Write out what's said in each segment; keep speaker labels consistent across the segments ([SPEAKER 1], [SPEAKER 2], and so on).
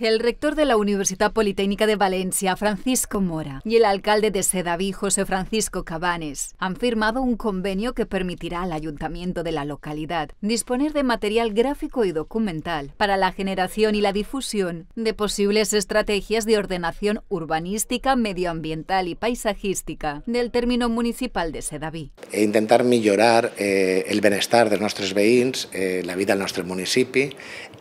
[SPEAKER 1] El rector de la Universidad Politécnica de Valencia, Francisco Mora, y el alcalde de Sedaví, José Francisco Cabanes, han firmado un convenio que permitirá al ayuntamiento de la localidad disponer de material gráfico y documental para la generación y la difusión de posibles estrategias de ordenación urbanística, medioambiental y paisajística del término municipal de Sedaví.
[SPEAKER 2] E intentar mejorar eh, el bienestar de nuestros vecinos, eh, la vida en nuestro municipio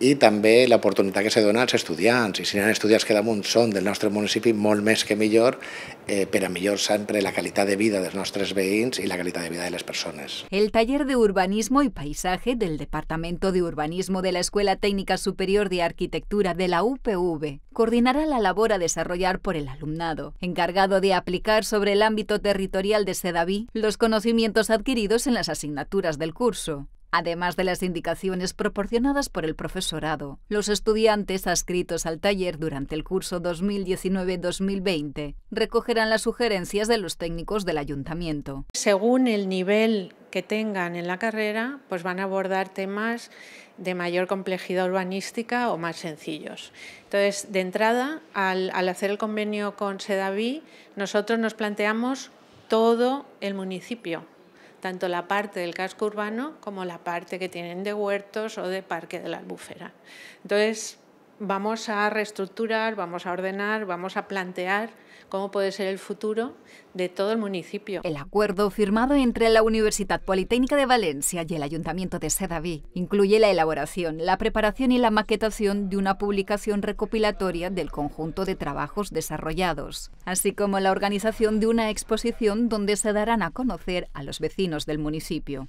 [SPEAKER 2] y también la oportunidad que se dona al estudiantes y si no ha que damunt son del nuestro municipio, molt més que millor, pero eh, per a la calidad de vida de nuestros veïns y la calidad de vida de las personas.
[SPEAKER 1] El taller de urbanismo y paisaje del Departamento de Urbanismo de la Escuela Técnica Superior de Arquitectura de la UPV coordinará la labor a desarrollar por el alumnado, encargado de aplicar sobre el ámbito territorial de Sedaví los conocimientos adquiridos en las asignaturas del curso. Además de las indicaciones proporcionadas por el profesorado, los estudiantes adscritos al taller durante el curso 2019-2020 recogerán las sugerencias de los técnicos del ayuntamiento.
[SPEAKER 3] Según el nivel que tengan en la carrera, pues van a abordar temas de mayor complejidad urbanística o más sencillos. Entonces, de entrada, al, al hacer el convenio con Sedaví, nosotros nos planteamos todo el municipio, tanto la parte del casco urbano como la parte que tienen de huertos o de parque de la albufera. Entonces, vamos a reestructurar, vamos a ordenar, vamos a plantear cómo puede ser el futuro de todo el municipio. El acuerdo
[SPEAKER 1] firmado entre la Universidad Politécnica de Valencia y el Ayuntamiento de Sedaví incluye la elaboración, la preparación y la maquetación de una publicación recopilatoria del conjunto de trabajos desarrollados, así como la organización de una exposición donde se darán a conocer a los vecinos del municipio.